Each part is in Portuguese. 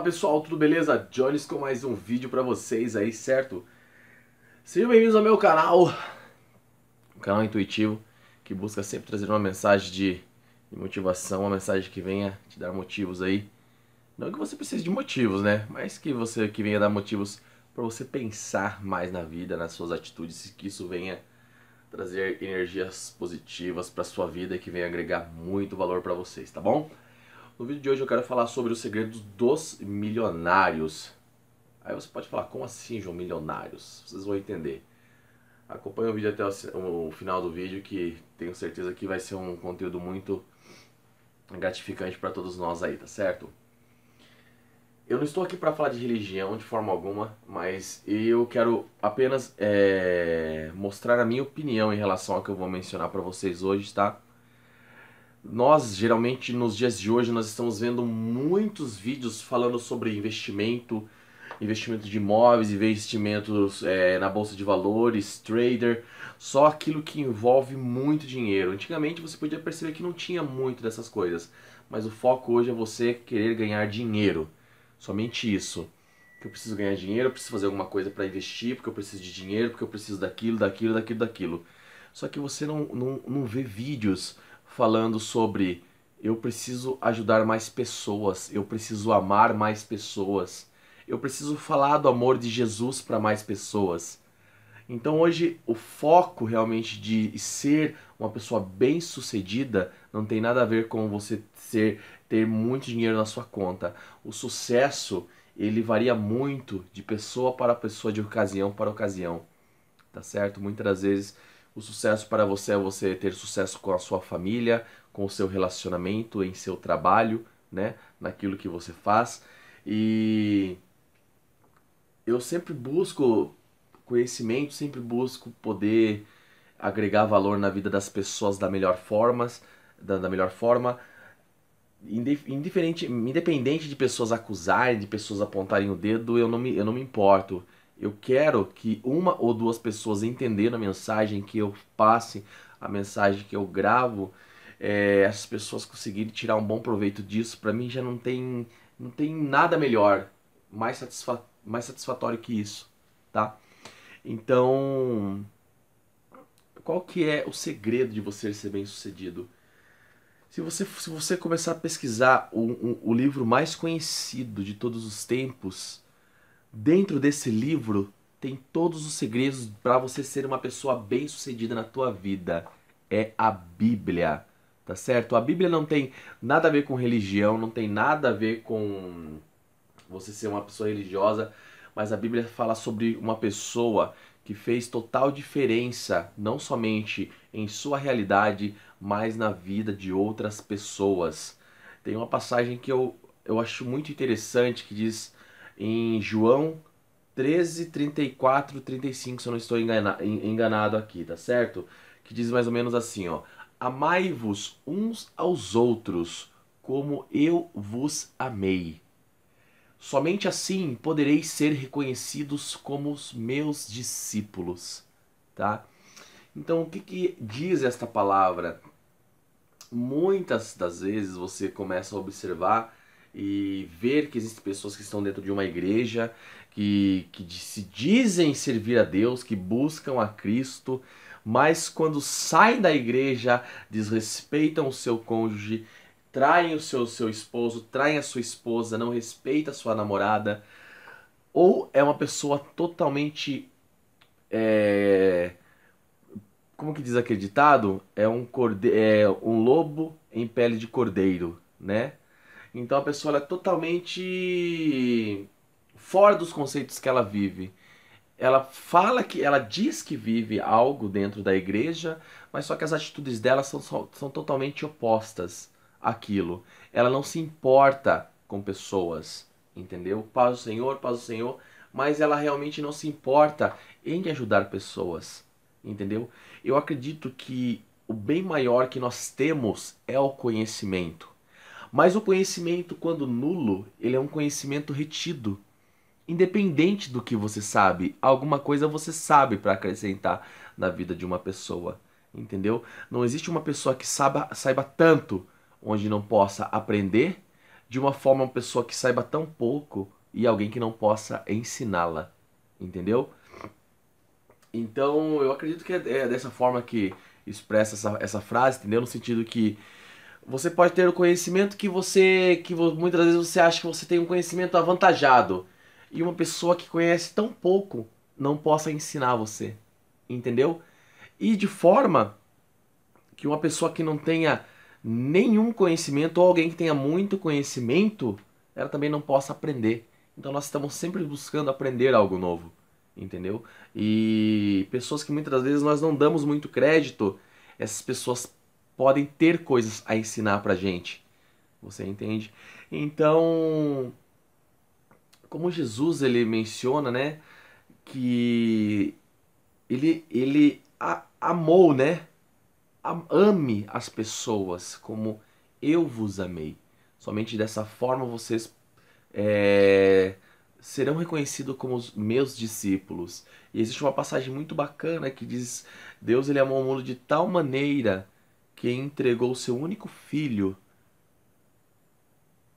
Fala pessoal, tudo beleza? Jones com mais um vídeo pra vocês aí, certo? Sejam bem-vindos ao meu canal, um canal intuitivo que busca sempre trazer uma mensagem de, de, motivação, uma mensagem que venha te dar motivos aí. Não que você precise de motivos, né? Mas que você que venha dar motivos para você pensar mais na vida, nas suas atitudes, que isso venha trazer energias positivas para sua vida e que venha agregar muito valor para vocês, tá bom? No vídeo de hoje eu quero falar sobre os segredos dos milionários. Aí você pode falar, como assim, João, milionários? Vocês vão entender. Acompanhe o vídeo até o final do vídeo que tenho certeza que vai ser um conteúdo muito gratificante para todos nós aí, tá certo? Eu não estou aqui para falar de religião de forma alguma, mas eu quero apenas é, mostrar a minha opinião em relação ao que eu vou mencionar para vocês hoje, tá? Nós, geralmente, nos dias de hoje, nós estamos vendo muitos vídeos falando sobre investimento, investimento de imóveis, investimentos é, na bolsa de valores, trader, só aquilo que envolve muito dinheiro. Antigamente você podia perceber que não tinha muito dessas coisas, mas o foco hoje é você querer ganhar dinheiro. Somente isso. Que eu preciso ganhar dinheiro, eu preciso fazer alguma coisa para investir, porque eu preciso de dinheiro, porque eu preciso daquilo, daquilo, daquilo, daquilo. Só que você não, não, não vê vídeos falando sobre eu preciso ajudar mais pessoas, eu preciso amar mais pessoas, eu preciso falar do amor de Jesus para mais pessoas. Então hoje o foco realmente de ser uma pessoa bem-sucedida não tem nada a ver com você ser ter muito dinheiro na sua conta. O sucesso ele varia muito de pessoa para pessoa, de ocasião para ocasião, tá certo? Muitas das vezes o sucesso para você é você ter sucesso com a sua família, com o seu relacionamento, em seu trabalho, né? Naquilo que você faz. E eu sempre busco conhecimento, sempre busco poder agregar valor na vida das pessoas da melhor forma, da, da melhor forma, indiferente, independente de pessoas acusarem, de pessoas apontarem o dedo, eu não me, eu não me importo. Eu quero que uma ou duas pessoas entendendo a mensagem que eu passe, a mensagem que eu gravo, é, essas pessoas conseguirem tirar um bom proveito disso. Para mim já não tem, não tem nada melhor, mais, satisfa mais satisfatório que isso, tá? Então, qual que é o segredo de você ser bem sucedido? Se você, se você começar a pesquisar o, o, o livro mais conhecido de todos os tempos, Dentro desse livro tem todos os segredos para você ser uma pessoa bem-sucedida na tua vida. É a Bíblia, tá certo? A Bíblia não tem nada a ver com religião, não tem nada a ver com você ser uma pessoa religiosa, mas a Bíblia fala sobre uma pessoa que fez total diferença, não somente em sua realidade, mas na vida de outras pessoas. Tem uma passagem que eu, eu acho muito interessante que diz em João 13, 34, 35, se eu não estou enganado aqui, tá certo? Que diz mais ou menos assim, ó. Amai-vos uns aos outros, como eu vos amei. Somente assim podereis ser reconhecidos como os meus discípulos, tá? Então, o que, que diz esta palavra? Muitas das vezes você começa a observar e ver que existem pessoas que estão dentro de uma igreja, que, que se dizem servir a Deus, que buscam a Cristo, mas quando saem da igreja, desrespeitam o seu cônjuge, traem o seu, seu esposo, traem a sua esposa, não respeita a sua namorada, ou é uma pessoa totalmente. É, como que diz acreditado? É um, corde é um lobo em pele de cordeiro, né? Então a pessoa é totalmente fora dos conceitos que ela vive. Ela fala que, ela diz que vive algo dentro da igreja, mas só que as atitudes dela são, são totalmente opostas àquilo. Ela não se importa com pessoas, entendeu? Paz o Senhor, paz o Senhor, mas ela realmente não se importa em ajudar pessoas, entendeu? Eu acredito que o bem maior que nós temos é o conhecimento. Mas o conhecimento, quando nulo, ele é um conhecimento retido. Independente do que você sabe, alguma coisa você sabe para acrescentar na vida de uma pessoa, entendeu? Não existe uma pessoa que saiba, saiba tanto onde não possa aprender, de uma forma uma pessoa que saiba tão pouco e alguém que não possa ensiná-la, entendeu? Então, eu acredito que é, é dessa forma que expressa essa, essa frase, entendeu? No sentido que você pode ter o conhecimento que você. que muitas vezes você acha que você tem um conhecimento avantajado. E uma pessoa que conhece tão pouco não possa ensinar você. Entendeu? E de forma que uma pessoa que não tenha nenhum conhecimento ou alguém que tenha muito conhecimento, ela também não possa aprender. Então nós estamos sempre buscando aprender algo novo, entendeu? E pessoas que muitas vezes nós não damos muito crédito, essas pessoas podem ter coisas a ensinar pra gente. Você entende? Então, como Jesus ele menciona, né, que ele ele a, amou, né? A, ame as pessoas como eu vos amei. Somente dessa forma vocês é, serão reconhecidos como os meus discípulos. E existe uma passagem muito bacana que diz: Deus ele amou o mundo de tal maneira que entregou o seu único filho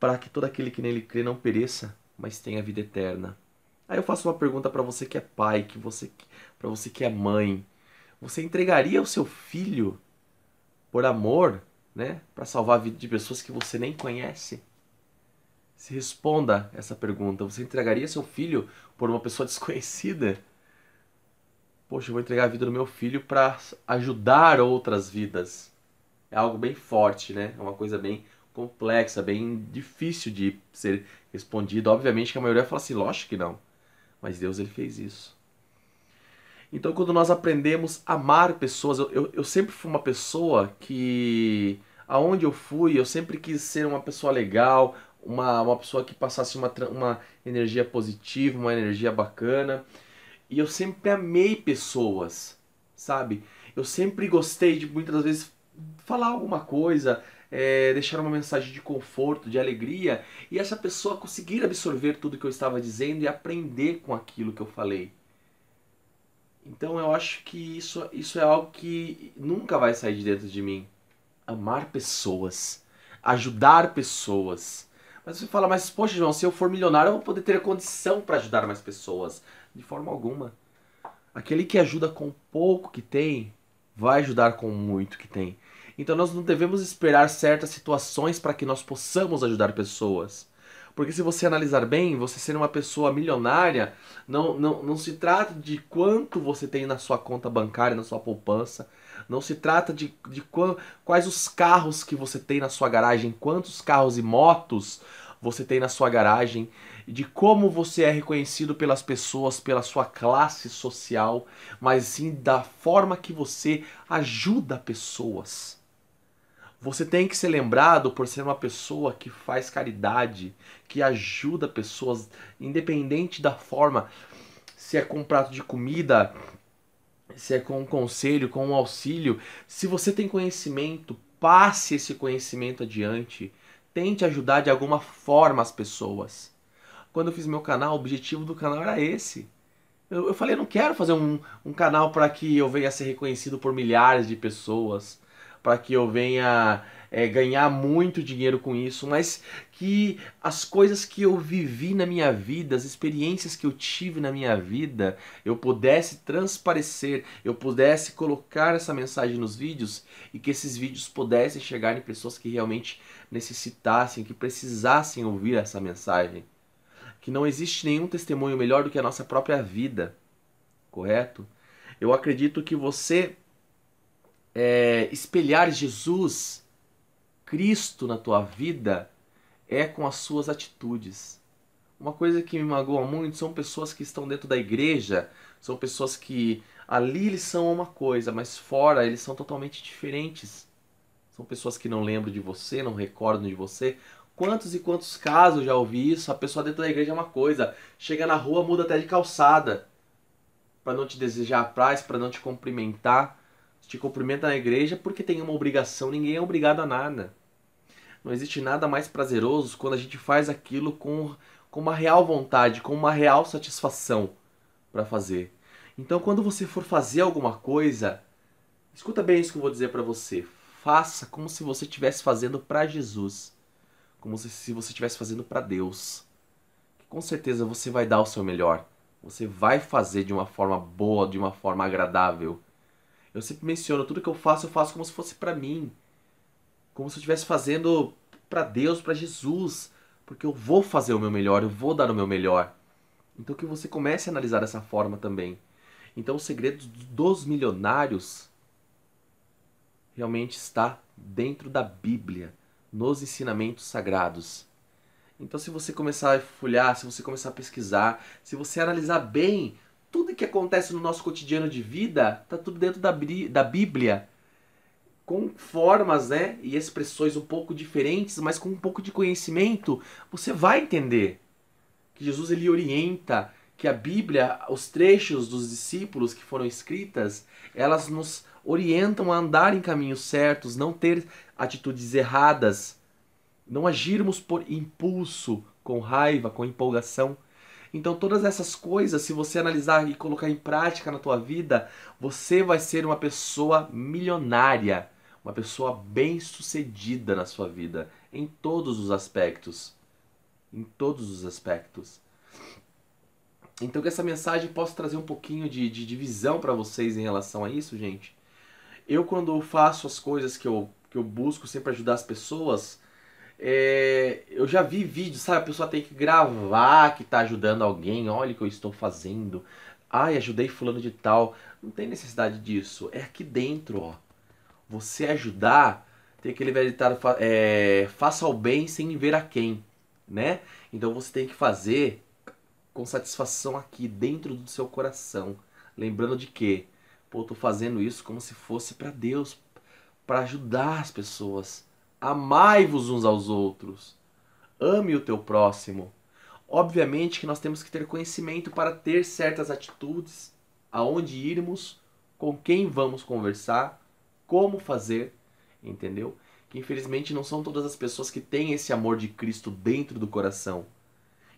para que todo aquele que nele crê não pereça, mas tenha vida eterna. Aí eu faço uma pergunta para você que é pai, que você para você que é mãe. Você entregaria o seu filho por amor, né, para salvar a vida de pessoas que você nem conhece? Se responda essa pergunta. Você entregaria seu filho por uma pessoa desconhecida? Poxa, eu vou entregar a vida do meu filho para ajudar outras vidas é algo bem forte, né? É uma coisa bem complexa, bem difícil de ser respondida. Obviamente que a maioria fala assim, lógico que não. Mas Deus ele fez isso. Então quando nós aprendemos a amar pessoas, eu, eu, eu sempre fui uma pessoa que aonde eu fui, eu sempre quis ser uma pessoa legal, uma, uma pessoa que passasse uma, uma energia positiva, uma energia bacana. E eu sempre amei pessoas, sabe? Eu sempre gostei de muitas vezes falar alguma coisa, é, deixar uma mensagem de conforto, de alegria, e essa pessoa conseguir absorver tudo que eu estava dizendo e aprender com aquilo que eu falei. Então eu acho que isso, isso é algo que nunca vai sair de dentro de mim. Amar pessoas, ajudar pessoas. Mas você fala, mas poxa, João, se eu for milionário, eu vou poder ter a condição para ajudar mais pessoas. De forma alguma. Aquele que ajuda com o pouco que tem, vai ajudar com muito que tem. Então nós não devemos esperar certas situações para que nós possamos ajudar pessoas. Porque se você analisar bem, você ser uma pessoa milionária, não, não, não se trata de quanto você tem na sua conta bancária, na sua poupança. Não se trata de, de quais os carros que você tem na sua garagem, quantos carros e motos você tem na sua garagem de como você é reconhecido pelas pessoas, pela sua classe social, mas sim da forma que você ajuda pessoas. Você tem que ser lembrado por ser uma pessoa que faz caridade, que ajuda pessoas, independente da forma, se é com um prato de comida, se é com um conselho, com um auxílio. Se você tem conhecimento, passe esse conhecimento adiante. Tente ajudar de alguma forma as pessoas quando eu fiz meu canal, o objetivo do canal era esse. Eu, eu falei, eu não quero fazer um, um canal para que eu venha ser reconhecido por milhares de pessoas, para que eu venha é, ganhar muito dinheiro com isso, mas que as coisas que eu vivi na minha vida, as experiências que eu tive na minha vida, eu pudesse transparecer, eu pudesse colocar essa mensagem nos vídeos e que esses vídeos pudessem chegar em pessoas que realmente necessitassem, que precisassem ouvir essa mensagem que não existe nenhum testemunho melhor do que a nossa própria vida, correto? Eu acredito que você é, espelhar Jesus, Cristo na tua vida, é com as suas atitudes. Uma coisa que me magoa muito são pessoas que estão dentro da igreja, são pessoas que ali eles são uma coisa, mas fora eles são totalmente diferentes. São pessoas que não lembram de você, não recordam de você. Quantos e quantos casos já ouvi isso? A pessoa dentro da igreja é uma coisa, chega na rua, muda até de calçada. Para não te desejar paz, para não te cumprimentar. Te cumprimenta na igreja porque tem uma obrigação, ninguém é obrigado a nada. Não existe nada mais prazeroso quando a gente faz aquilo com, com uma real vontade, com uma real satisfação para fazer. Então, quando você for fazer alguma coisa, escuta bem isso que eu vou dizer para você. Faça como se você estivesse fazendo para Jesus como se você estivesse fazendo para Deus. Com certeza você vai dar o seu melhor. Você vai fazer de uma forma boa, de uma forma agradável. Eu sempre menciono, tudo que eu faço, eu faço como se fosse para mim. Como se eu estivesse fazendo para Deus, para Jesus, porque eu vou fazer o meu melhor, eu vou dar o meu melhor. Então que você comece a analisar dessa forma também. Então o segredo dos milionários realmente está dentro da Bíblia nos ensinamentos sagrados. Então, se você começar a folhear, se você começar a pesquisar, se você analisar bem tudo que acontece no nosso cotidiano de vida, está tudo dentro da, da Bíblia. Com formas né, e expressões um pouco diferentes, mas com um pouco de conhecimento, você vai entender que Jesus ele orienta que a Bíblia, os trechos dos discípulos que foram escritas, elas nos orientam a andar em caminhos certos, não ter atitudes erradas, não agirmos por impulso, com raiva, com empolgação. Então todas essas coisas, se você analisar e colocar em prática na tua vida, você vai ser uma pessoa milionária, uma pessoa bem-sucedida na sua vida, em todos os aspectos. Em todos os aspectos. Então que essa mensagem possa trazer um pouquinho de, de divisão para vocês em relação a isso, gente eu quando faço as coisas que eu, que eu busco sempre ajudar as pessoas, é, eu já vi vídeos, sabe? A pessoa tem que gravar que está ajudando alguém, olha o que eu estou fazendo. Ai, ajudei fulano de tal. Não tem necessidade disso. É aqui dentro, ó. Você ajudar, tem aquele velho ditado, é, faça o bem sem ver a quem, né? Então você tem que fazer com satisfação aqui, dentro do seu coração. Lembrando de que Pô, tô fazendo isso como se fosse para Deus, para ajudar as pessoas. Amai-vos uns aos outros. Ame o teu próximo. Obviamente que nós temos que ter conhecimento para ter certas atitudes, aonde irmos, com quem vamos conversar, como fazer, entendeu? Que infelizmente não são todas as pessoas que têm esse amor de Cristo dentro do coração.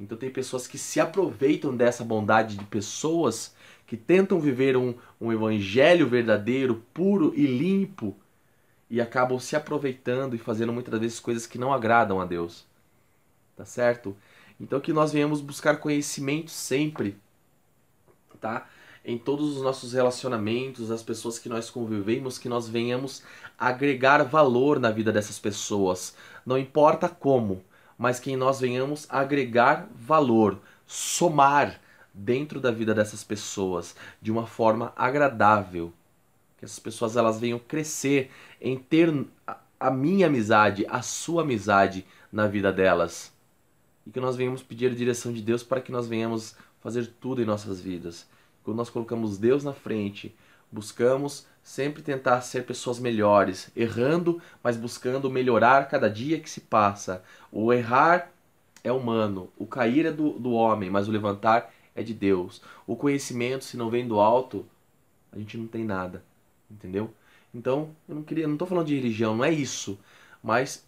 Então tem pessoas que se aproveitam dessa bondade de pessoas que tentam viver um, um evangelho verdadeiro, puro e limpo, e acabam se aproveitando e fazendo muitas vezes coisas que não agradam a Deus. Tá certo? Então que nós venhamos buscar conhecimento sempre, tá? Em todos os nossos relacionamentos, as pessoas que nós convivemos, que nós venhamos agregar valor na vida dessas pessoas. Não importa como, mas que nós venhamos agregar valor, somar, dentro da vida dessas pessoas de uma forma agradável, que essas pessoas elas venham crescer em ter a minha amizade, a sua amizade na vida delas. E que nós venhamos pedir a direção de Deus para que nós venhamos fazer tudo em nossas vidas. Quando nós colocamos Deus na frente, buscamos sempre tentar ser pessoas melhores, errando, mas buscando melhorar cada dia que se passa. O errar é humano, o cair é do, do homem, mas o levantar é de Deus. O conhecimento, se não vem do alto, a gente não tem nada, entendeu? Então, eu não queria, não tô falando de religião, não é isso, mas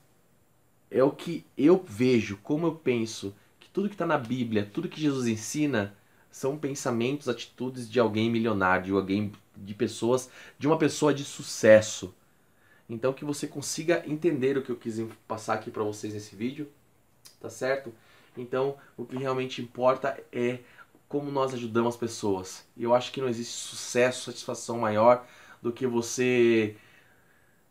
é o que eu vejo, como eu penso, que tudo que está na Bíblia, tudo que Jesus ensina, são pensamentos, atitudes de alguém milionário, de alguém de pessoas, de uma pessoa de sucesso. Então que você consiga entender o que eu quis passar aqui para vocês nesse vídeo, tá certo? Então, o que realmente importa é como nós ajudamos as pessoas. E eu acho que não existe sucesso, satisfação maior do que você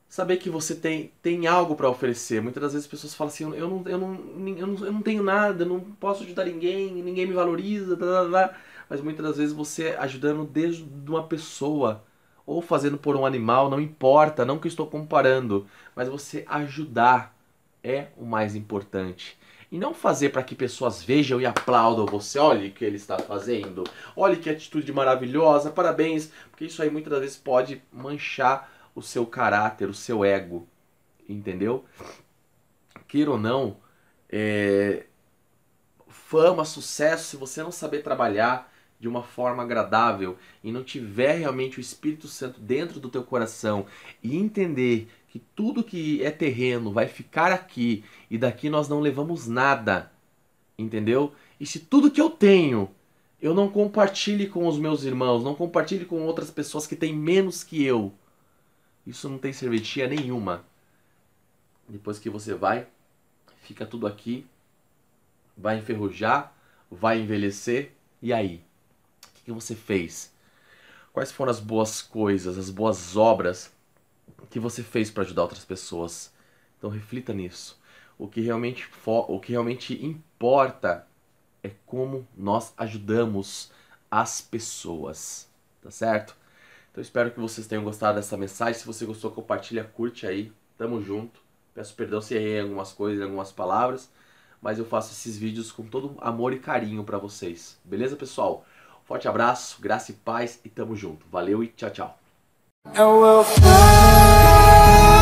saber que você tem, tem algo para oferecer. Muitas das vezes as pessoas falam assim, eu não, eu, não, eu, não, eu não tenho nada, eu não posso ajudar ninguém, ninguém me valoriza, blá, blá, blá. mas muitas das vezes você ajudando desde uma pessoa, ou fazendo por um animal, não importa, não que estou comparando, mas você ajudar é o mais importante. E não fazer para que pessoas vejam e aplaudam você. Olha o que ele está fazendo. Olha que atitude maravilhosa. Parabéns. Porque isso aí muitas das vezes pode manchar o seu caráter, o seu ego. Entendeu? Queira ou não, é... fama, sucesso, se você não saber trabalhar de uma forma agradável e não tiver realmente o Espírito Santo dentro do teu coração e entender que tudo que é terreno vai ficar aqui e daqui nós não levamos nada, entendeu? E se tudo que eu tenho eu não compartilhe com os meus irmãos, não compartilhe com outras pessoas que têm menos que eu, isso não tem serventia nenhuma. Depois que você vai, fica tudo aqui, vai enferrujar, vai envelhecer, e aí? O que você fez? Quais foram as boas coisas, as boas obras que você fez para ajudar outras pessoas. Então reflita nisso. O que realmente o que realmente importa é como nós ajudamos as pessoas, tá certo? Então espero que vocês tenham gostado dessa mensagem. Se você gostou, compartilha, curte aí. Tamo junto. Peço perdão se errei em algumas coisas, em algumas palavras, mas eu faço esses vídeos com todo amor e carinho para vocês. Beleza, pessoal? Forte abraço, graça e paz e tamo junto. Valeu e tchau, tchau. And we'll fly.